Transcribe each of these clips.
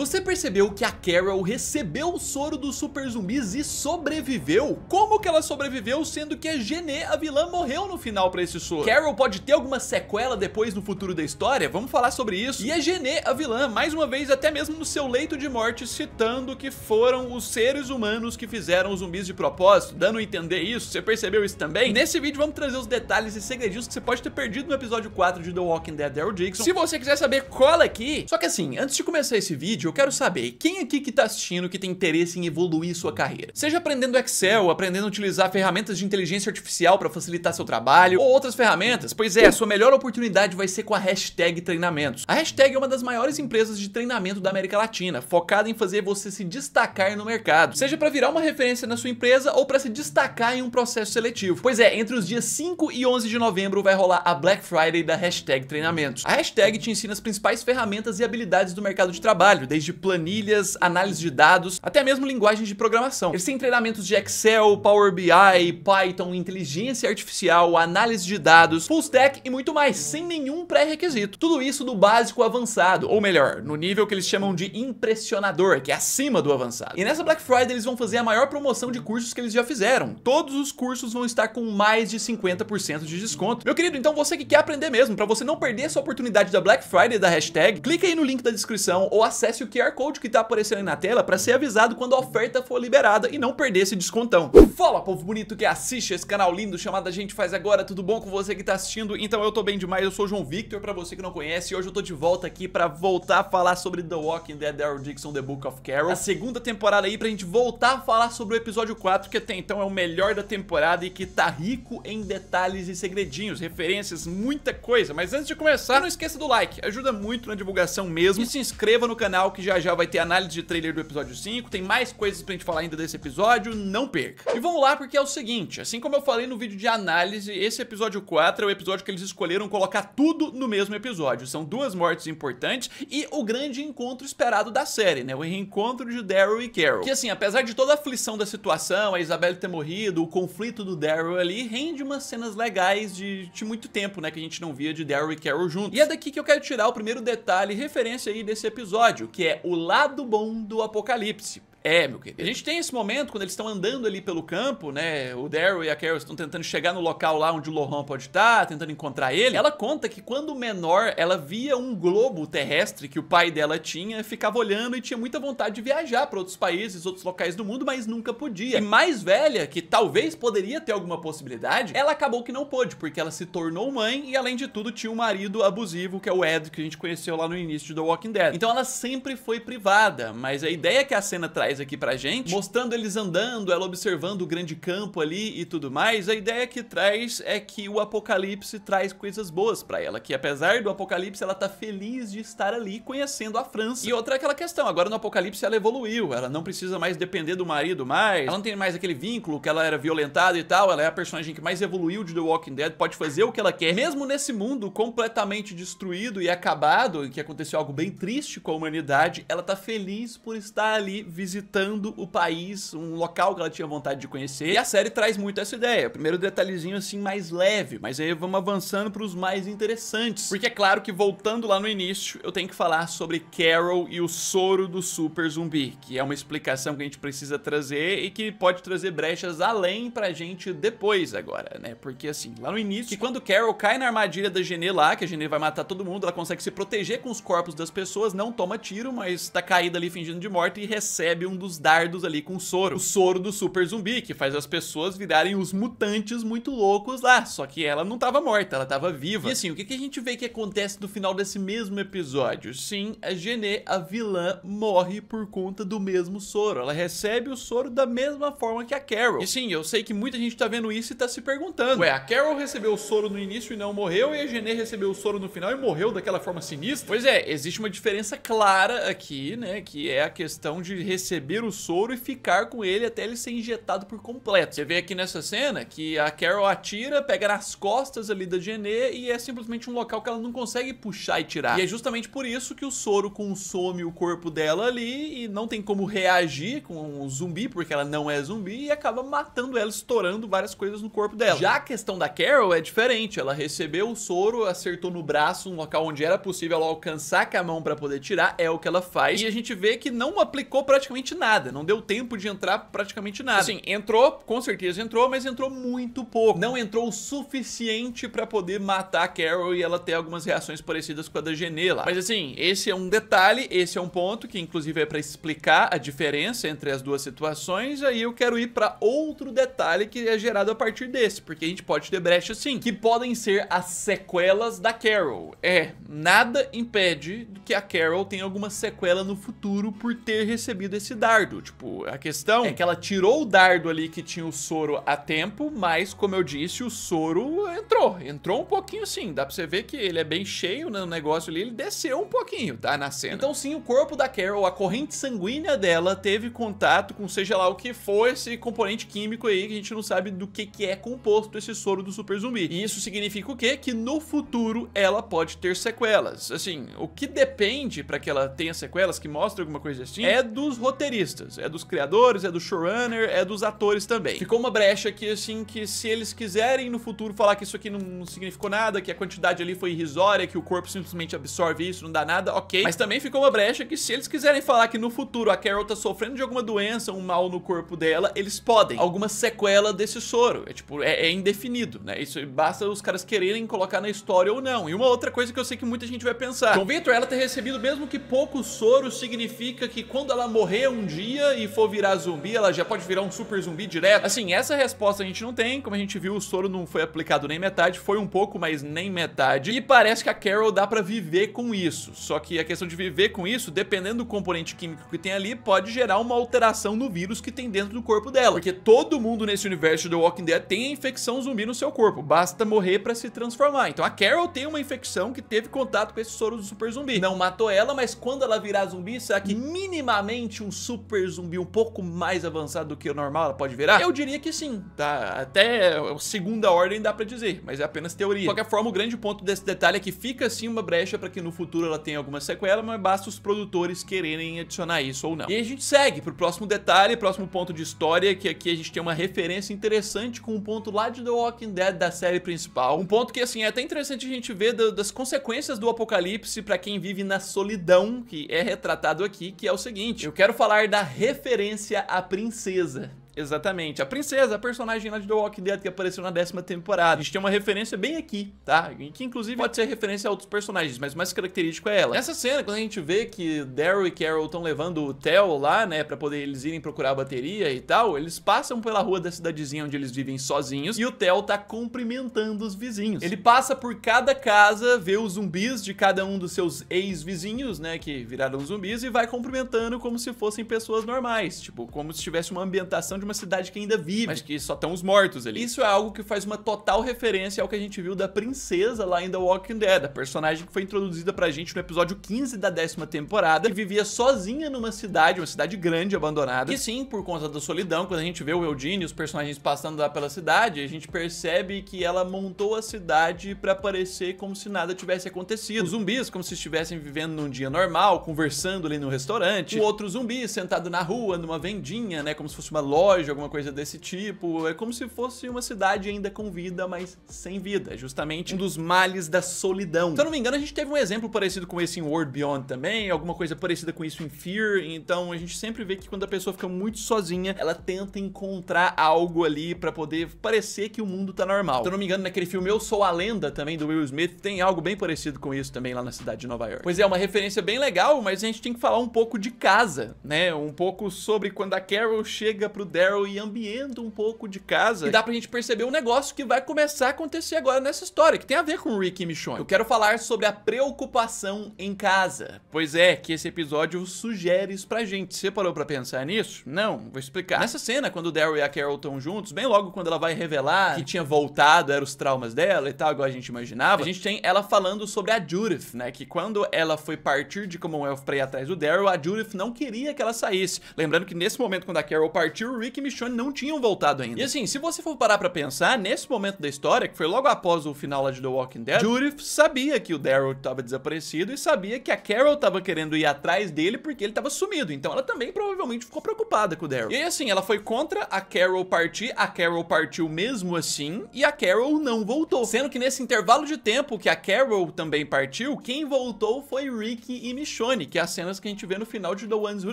Você percebeu que a Carol recebeu o soro dos super zumbis e sobreviveu? Como que ela sobreviveu sendo que a Genê, a vilã, morreu no final pra esse soro? Carol pode ter alguma sequela depois no futuro da história? Vamos falar sobre isso. E a Genê, a vilã, mais uma vez, até mesmo no seu leito de morte, citando que foram os seres humanos que fizeram os zumbis de propósito, dando a entender isso. Você percebeu isso também? Nesse vídeo vamos trazer os detalhes e segredinhos que você pode ter perdido no episódio 4 de The Walking Dead Daryl Dixon. Se você quiser saber, cola é aqui. Só que assim, antes de começar esse vídeo, eu quero saber quem aqui que está assistindo que tem interesse em evoluir sua carreira. Seja aprendendo Excel, aprendendo a utilizar ferramentas de inteligência artificial para facilitar seu trabalho ou outras ferramentas, pois é, a sua melhor oportunidade vai ser com a hashtag treinamentos. A hashtag é uma das maiores empresas de treinamento da América Latina, focada em fazer você se destacar no mercado, seja para virar uma referência na sua empresa ou para se destacar em um processo seletivo. Pois é, entre os dias 5 e 11 de novembro vai rolar a Black Friday da hashtag treinamentos. A hashtag te ensina as principais ferramentas e habilidades do mercado de trabalho, desde desde de planilhas, análise de dados, até mesmo linguagens de programação. Eles têm treinamentos de Excel, Power BI, Python, inteligência artificial, análise de dados, full stack e muito mais, sem nenhum pré-requisito. Tudo isso do básico avançado, ou melhor, no nível que eles chamam de impressionador, que é acima do avançado. E nessa Black Friday eles vão fazer a maior promoção de cursos que eles já fizeram. Todos os cursos vão estar com mais de 50% de desconto. Meu querido, então você que quer aprender mesmo, para você não perder essa oportunidade da Black Friday da hashtag, clica aí no link da descrição ou acesse acesse o QR Code que está aparecendo aí na tela para ser avisado quando a oferta for liberada e não perder esse descontão. Fala, povo bonito que assiste esse canal lindo chamado A Gente Faz Agora, tudo bom com você que está assistindo? Então eu tô bem demais, eu sou o João Victor, para você que não conhece, e hoje eu tô de volta aqui para voltar a falar sobre The Walking Dead, Daryl Dixon, The Book of Carol, a segunda temporada aí pra gente voltar a falar sobre o episódio 4, que até então é o melhor da temporada e que tá rico em detalhes e segredinhos, referências, muita coisa. Mas antes de começar, não esqueça do like, ajuda muito na divulgação mesmo, e se inscreva no canal canal que já já vai ter análise de trailer do episódio 5, tem mais coisas pra gente falar ainda desse episódio, não perca. E vamos lá porque é o seguinte, assim como eu falei no vídeo de análise, esse episódio 4 é o episódio que eles escolheram colocar tudo no mesmo episódio. São duas mortes importantes e o grande encontro esperado da série, né? O reencontro de Daryl e Carol. Que assim, apesar de toda a aflição da situação, a Isabelle ter morrido, o conflito do Daryl ali, rende umas cenas legais de, de muito tempo, né? Que a gente não via de Daryl e Carol juntos. E é daqui que eu quero tirar o primeiro detalhe referência aí desse episódio, que que é o lado bom do apocalipse. É, meu querido. A gente tem esse momento quando eles estão andando ali pelo campo, né? O Daryl e a Carol estão tentando chegar no local lá onde o Lohan pode estar, tentando encontrar ele. Ela conta que quando menor, ela via um globo terrestre que o pai dela tinha, ficava olhando e tinha muita vontade de viajar para outros países, outros locais do mundo, mas nunca podia. E mais velha, que talvez poderia ter alguma possibilidade, ela acabou que não pôde, porque ela se tornou mãe e além de tudo tinha um marido abusivo, que é o Ed, que a gente conheceu lá no início do Walking Dead. Então ela sempre foi privada, mas a ideia que a cena traz traz aqui pra gente, mostrando eles andando, ela observando o grande campo ali e tudo mais. A ideia que traz é que o apocalipse traz coisas boas pra ela, que apesar do apocalipse ela tá feliz de estar ali conhecendo a França. E outra é aquela questão, agora no apocalipse ela evoluiu, ela não precisa mais depender do marido mais, ela não tem mais aquele vínculo que ela era violentada e tal, ela é a personagem que mais evoluiu de The Walking Dead, pode fazer o que ela quer. Mesmo nesse mundo completamente destruído e acabado, em que aconteceu algo bem triste com a humanidade, ela tá feliz por estar ali visitando visitando o país, um local que ela tinha vontade de conhecer. E a série traz muito essa ideia. Primeiro detalhezinho assim mais leve, mas aí vamos avançando para os mais interessantes. Porque é claro que voltando lá no início, eu tenho que falar sobre Carol e o soro do super zumbi, que é uma explicação que a gente precisa trazer e que pode trazer brechas além pra gente depois agora, né? Porque assim, lá no início, que quando Carol cai na armadilha da Genê lá, que a Genê vai matar todo mundo, ela consegue se proteger com os corpos das pessoas, não toma tiro, mas tá caída ali fingindo de morte e recebe um dos dardos ali com soro. O soro do super zumbi, que faz as pessoas virarem os mutantes muito loucos lá. Só que ela não tava morta, ela tava viva. E assim, o que, que a gente vê que acontece no final desse mesmo episódio? Sim, a Genê, a vilã, morre por conta do mesmo soro. Ela recebe o soro da mesma forma que a Carol. E sim, eu sei que muita gente tá vendo isso e tá se perguntando. Ué, a Carol recebeu o soro no início e não morreu, e a Genê recebeu o soro no final e morreu daquela forma sinistra? Pois é, existe uma diferença clara aqui, né, que é a questão de receber receber o soro e ficar com ele até ele ser injetado por completo. Você vê aqui nessa cena que a Carol atira, pega nas costas ali da Genê e é simplesmente um local que ela não consegue puxar e tirar. E é justamente por isso que o soro consome o corpo dela ali e não tem como reagir com um zumbi, porque ela não é zumbi, e acaba matando ela, estourando várias coisas no corpo dela. Já a questão da Carol é diferente, ela recebeu o soro, acertou no braço, um local onde era possível ela alcançar com a mão para poder tirar, é o que ela faz. E a gente vê que não aplicou praticamente praticamente nada. Não deu tempo de entrar praticamente nada. Assim, entrou, com certeza entrou, mas entrou muito pouco. Não entrou o suficiente para poder matar a Carol e ela ter algumas reações parecidas com a da Genela. Mas assim, esse é um detalhe, esse é um ponto que inclusive é para explicar a diferença entre as duas situações. Aí eu quero ir para outro detalhe que é gerado a partir desse, porque a gente pode ter brecha sim, que podem ser as sequelas da Carol. É, nada impede que a Carol tenha alguma sequela no futuro por ter recebido esse dardo. Tipo, a questão é que ela tirou o dardo ali que tinha o soro a tempo, mas como eu disse, o soro entrou. Entrou um pouquinho sim. Dá pra você ver que ele é bem cheio no né, negócio ali, ele desceu um pouquinho, tá? Na cena. Então sim, o corpo da Carol, a corrente sanguínea dela, teve contato com seja lá o que for esse componente químico aí, que a gente não sabe do que, que é composto esse soro do super zumbi. E isso significa o quê? Que no futuro ela pode ter sequelas. Assim, o que depende para que ela tenha sequelas, que mostra alguma coisa assim, é dos roteiristas roteiristas, é dos criadores, é do showrunner, é dos atores também. Ficou uma brecha aqui, assim, que se eles quiserem no futuro falar que isso aqui não significou nada, que a quantidade ali foi irrisória, que o corpo simplesmente absorve isso, não dá nada, ok. Mas também ficou uma brecha que se eles quiserem falar que no futuro a Carol tá sofrendo de alguma doença, um mal no corpo dela, eles podem. Alguma sequela desse soro. É tipo, é, é indefinido, né? Isso basta os caras quererem colocar na história ou não. E uma outra coisa que eu sei que muita gente vai pensar. John então, Victor, ela ter recebido mesmo que pouco soro significa que quando ela morrer, um um dia e for virar zumbi, ela já pode virar um super zumbi direto? Assim, essa resposta a gente não tem. Como a gente viu, o soro não foi aplicado nem metade. Foi um pouco, mas nem metade. E parece que a Carol dá pra viver com isso. Só que a questão de viver com isso, dependendo do componente químico que tem ali, pode gerar uma alteração no vírus que tem dentro do corpo dela. Porque todo mundo nesse universo do Walking Dead tem a infecção zumbi no seu corpo. Basta morrer pra se transformar. Então a Carol tem uma infecção que teve contato com esse soro do super zumbi. Não matou ela, mas quando ela virar zumbi, será que minimamente um super zumbi um pouco mais avançado do que o normal ela pode virar? Eu diria que sim, tá? Até segunda ordem dá pra dizer, mas é apenas teoria. De qualquer forma, o grande ponto desse detalhe é que fica assim uma brecha para que no futuro ela tenha alguma sequela, mas basta os produtores quererem adicionar isso ou não. E a gente segue pro próximo detalhe, próximo ponto de história, que aqui a gente tem uma referência interessante com um ponto lá de The Walking Dead da série principal. Um ponto que, assim, é até interessante a gente ver das consequências do apocalipse para quem vive na solidão, que é retratado aqui, que é o seguinte. Eu quero falar falar da referência à princesa. Exatamente. A princesa, a personagem lá de The Walking Dead que apareceu na décima temporada. A gente tem uma referência bem aqui, tá? Que inclusive pode ser referência a outros personagens, mas o mais característico é ela. Nessa cena, quando a gente vê que Daryl e Carol estão levando o Theo lá, né, pra poder eles irem procurar a bateria e tal, eles passam pela rua da cidadezinha onde eles vivem sozinhos e o Theo tá cumprimentando os vizinhos. Ele passa por cada casa, vê os zumbis de cada um dos seus ex-vizinhos, né, que viraram zumbis, e vai cumprimentando como se fossem pessoas normais, tipo, como se tivesse uma ambientação de uma cidade que ainda vive. Mas que só estão os mortos ali. Isso é algo que faz uma total referência ao que a gente viu da princesa lá em The Walking Dead, a personagem que foi introduzida pra gente no episódio 15 da décima temporada, que vivia sozinha numa cidade, uma cidade grande, abandonada. E sim, por conta da solidão, quando a gente vê o Eugene e os personagens passando lá pela cidade, a gente percebe que ela montou a cidade para parecer como se nada tivesse acontecido. Os zumbis, como se estivessem vivendo num dia normal, conversando ali no restaurante. O outro zumbi sentado na rua, numa vendinha, né, como se fosse uma loja relógio, alguma coisa desse tipo. É como se fosse uma cidade ainda com vida, mas sem vida. É justamente um dos males da solidão. Se eu não me engano, a gente teve um exemplo parecido com esse em World Beyond também, alguma coisa parecida com isso em Fear. Então a gente sempre vê que quando a pessoa fica muito sozinha, ela tenta encontrar algo ali para poder parecer que o mundo tá normal. Se eu não me engano, naquele filme Eu Sou a Lenda também do Will Smith, tem algo bem parecido com isso também lá na cidade de Nova York. Pois é, uma referência bem legal, mas a gente tem que falar um pouco de casa, né? Um pouco sobre quando a Carol chega pro Daryl e ambienta um pouco de casa. E dá pra gente perceber um negócio que vai começar a acontecer agora nessa história, que tem a ver com Rick e Michonne. Eu quero falar sobre a preocupação em casa. Pois é, que esse episódio sugere isso pra gente. Você parou pra pensar nisso? Não, vou explicar. Nessa cena, quando o Daryl e a Carol estão juntos, bem logo quando ela vai revelar que tinha voltado, eram os traumas dela e tal, igual a gente imaginava, a gente tem ela falando sobre a Judith, né? Que quando ela foi partir de Commonwealth pra ir atrás do Daryl, a Judith não queria que ela saísse. Lembrando que nesse momento, quando a Carol partiu, o Rick Rick e Michonne não tinham voltado ainda. E assim, se você for parar pra pensar, nesse momento da história, que foi logo após o final de The Walking Dead, Judith sabia que o Daryl tava desaparecido e sabia que a Carol tava querendo ir atrás dele porque ele tava sumido. Então ela também provavelmente ficou preocupada com o Daryl. E aí, assim, ela foi contra a Carol partir, a Carol partiu mesmo assim e a Carol não voltou. Sendo que nesse intervalo de tempo que a Carol também partiu, quem voltou foi Rick e Michonne, que é as cenas que a gente vê no final de The Ones Who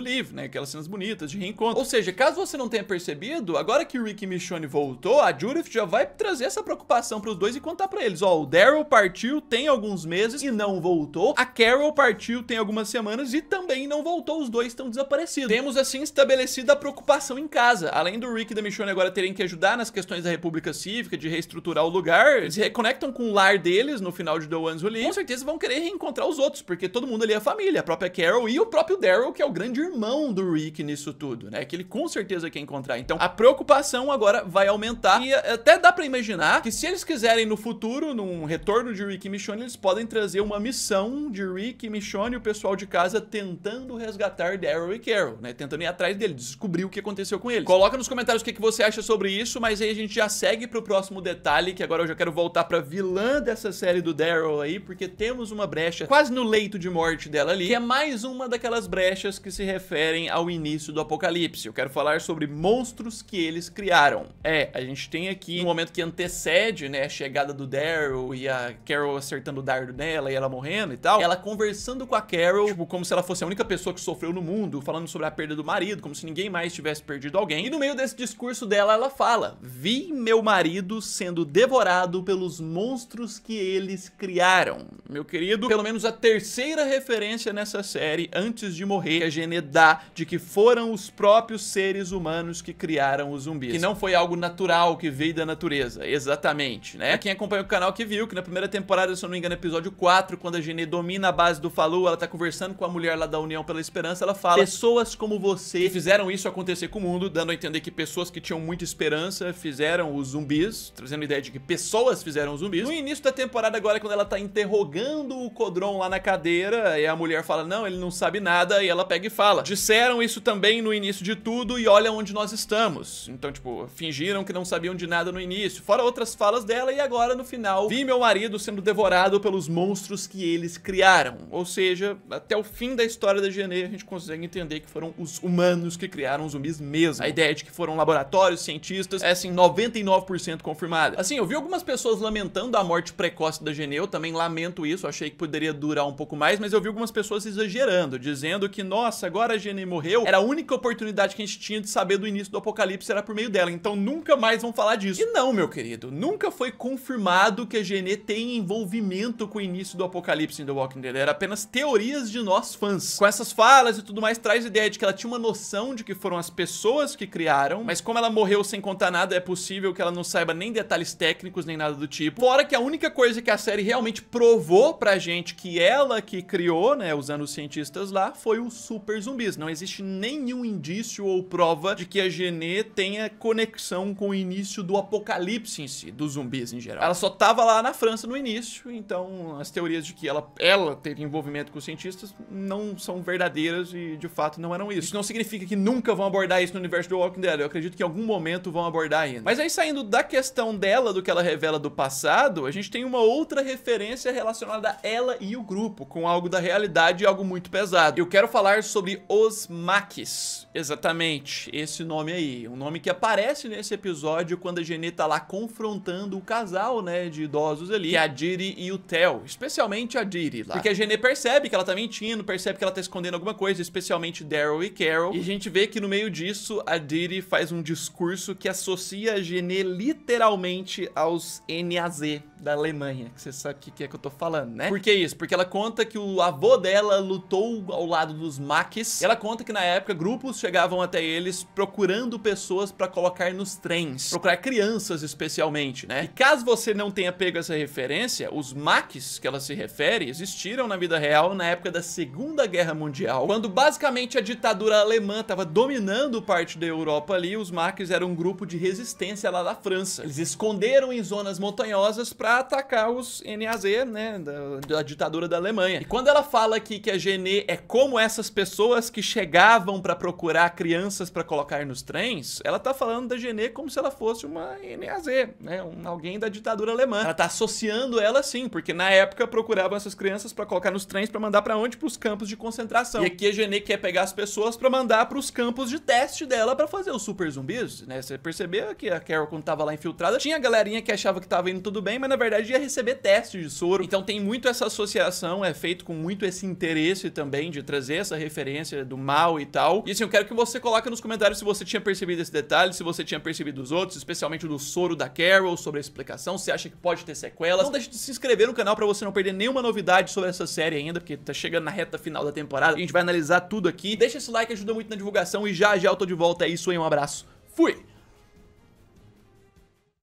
Live, né? Aquelas cenas bonitas de reencontro. Ou seja, caso você não tenha percebido, agora que o Rick Michonne voltou, a Judith já vai trazer essa preocupação pros dois e contar pra eles. Ó, o Daryl partiu tem alguns meses e não voltou. A Carol partiu tem algumas semanas e também não voltou. Os dois estão desaparecidos. Temos, assim, estabelecida a preocupação em casa. Além do Rick e da Michonne agora terem que ajudar nas questões da República Cívica, de reestruturar o lugar, eles se reconectam com o lar deles no final de The Ones Who Com certeza vão querer reencontrar os outros, porque todo mundo ali é família. A própria Carol e o próprio Daryl, que é o grande irmão do Rick nisso tudo, né? Que ele com certeza quer encontrar encontrar. Então a preocupação agora vai aumentar e eh, até dá pra imaginar que se eles quiserem no futuro, num retorno de Rick e Michonne, eles podem trazer uma missão de Rick e Michonne e o pessoal de casa tentando resgatar Daryl e Carol, né? Tentando ir atrás dele, descobrir o que aconteceu com ele. Coloca nos comentários o que, que você acha sobre isso, mas aí a gente já segue pro próximo detalhe, que agora eu já quero voltar pra vilã dessa série do Daryl aí, porque temos uma brecha quase no leito de morte dela ali, que é mais uma daquelas brechas que se referem ao início do apocalipse. Eu quero falar sobre monstros que eles criaram. É, a gente tem aqui um momento que antecede, né, a chegada do Daryl e a Carol acertando o dardo nela e ela morrendo e tal. Ela conversando com a Carol, tipo, como se ela fosse a única pessoa que sofreu no mundo, falando sobre a perda do marido, como se ninguém mais tivesse perdido alguém. E no meio desse discurso dela, ela fala: "Vi meu marido sendo devorado pelos monstros que eles criaram". Meu querido, pelo menos a terceira referência nessa série antes de morrer, a é Gene dá de que foram os próprios seres humanos que criaram os zumbis. Que não foi algo natural que veio da natureza, exatamente, né? Pra quem acompanha o canal que viu que na primeira temporada, se eu não me engano, episódio 4, quando a Gene domina a base do Falou, ela tá conversando com a mulher lá da União pela Esperança, ela fala: "Pessoas como você que fizeram isso acontecer com o mundo", dando a entender que pessoas que tinham muita esperança fizeram os zumbis, trazendo a ideia de que pessoas fizeram os zumbis. No início da temporada agora, quando ela tá interrogando o Codron lá na cadeira, e a mulher fala: "Não, ele não sabe nada", e ela pega e fala: "Disseram isso também no início de tudo e olha onde nós estamos. Então, tipo, fingiram que não sabiam de nada no início. Fora outras falas dela e agora, no final, vi meu marido sendo devorado pelos monstros que eles criaram. Ou seja, até o fim da história da Genê, a gente consegue entender que foram os humanos que criaram os zumbis mesmo. A ideia de que foram laboratórios, cientistas, é assim, 99% confirmada. Assim, eu vi algumas pessoas lamentando a morte precoce da Genê, eu também lamento isso, achei que poderia durar um pouco mais, mas eu vi algumas pessoas exagerando, dizendo que, nossa, agora a Genê morreu, era a única oportunidade que a gente tinha de saber do início do Apocalipse será por meio dela, então nunca mais vão falar disso. E não, meu querido, nunca foi confirmado que a Genê tem envolvimento com o início do Apocalipse em The Walking Dead, era apenas teorias de nós fãs. Com essas falas e tudo mais, traz a ideia de que ela tinha uma noção de que foram as pessoas que criaram, mas como ela morreu sem contar nada, é possível que ela não saiba nem detalhes técnicos, nem nada do tipo. Fora que a única coisa que a série realmente provou pra gente que ela que criou, né, usando os cientistas lá, foi o super zumbis. Não existe nenhum indício ou prova de que que a Genê tenha conexão com o início do apocalipse em si, dos zumbis em geral. Ela só tava lá na França no início, então as teorias de que ela, ela teve envolvimento com os cientistas não são verdadeiras e de fato não eram isso. Isso não significa que nunca vão abordar isso no universo do Walking Dead, eu acredito que em algum momento vão abordar ainda. Mas aí saindo da questão dela, do que ela revela do passado, a gente tem uma outra referência relacionada a ela e o grupo, com algo da realidade e algo muito pesado. Eu quero falar sobre os Maques, exatamente, esse nome aí. Um nome que aparece nesse episódio quando a Genê tá lá confrontando o casal, né, de idosos ali, que é a Diri e o Theo. Especialmente a Diri lá. Porque a Genê percebe que ela tá mentindo, percebe que ela tá escondendo alguma coisa, especialmente Daryl e Carol. E a gente vê que no meio disso, a Diri faz um discurso que associa a Genê literalmente aos NAZ da Alemanha. Que você sabe o que, que é que eu tô falando, né? Por que isso? Porque ela conta que o avô dela lutou ao lado dos Maques. Ela conta que na época grupos chegavam até eles procurando procurando pessoas para colocar nos trens, procurar crianças especialmente, né? E caso você não tenha pego essa referência, os Macs que ela se refere existiram na vida real na época da Segunda Guerra Mundial, quando basicamente a ditadura alemã estava dominando parte da Europa ali, os Macs eram um grupo de resistência lá da França. Eles esconderam em zonas montanhosas para atacar os NAZ, né, da, da ditadura da Alemanha. E quando ela fala aqui que a Genê é como essas pessoas que chegavam para procurar crianças para colocar nos trens, ela tá falando da Genê como se ela fosse uma NAZ, né? Um, alguém da ditadura alemã. Ela tá associando ela sim, porque na época procuravam essas crianças para colocar nos trens para mandar para onde? Para os campos de concentração. E aqui a Genê quer pegar as pessoas para mandar para os campos de teste dela para fazer os super zumbis, né? Você percebeu que a Carol quando tava lá infiltrada, tinha a galerinha que achava que tava indo tudo bem, mas na verdade ia receber testes de soro. Então tem muito essa associação, é feito com muito esse interesse também de trazer essa referência do mal e tal. E assim, eu quero que você coloque nos comentários se você você tinha percebido esse detalhe, se você tinha percebido os outros, especialmente o do soro da Carol, sobre a explicação, se acha que pode ter sequelas. Não deixe de se inscrever no canal para você não perder nenhuma novidade sobre essa série ainda, porque tá chegando na reta final da temporada. A gente vai analisar tudo aqui. Deixa esse like, ajuda muito na divulgação e já já eu tô de volta. É isso aí, um abraço. Fui!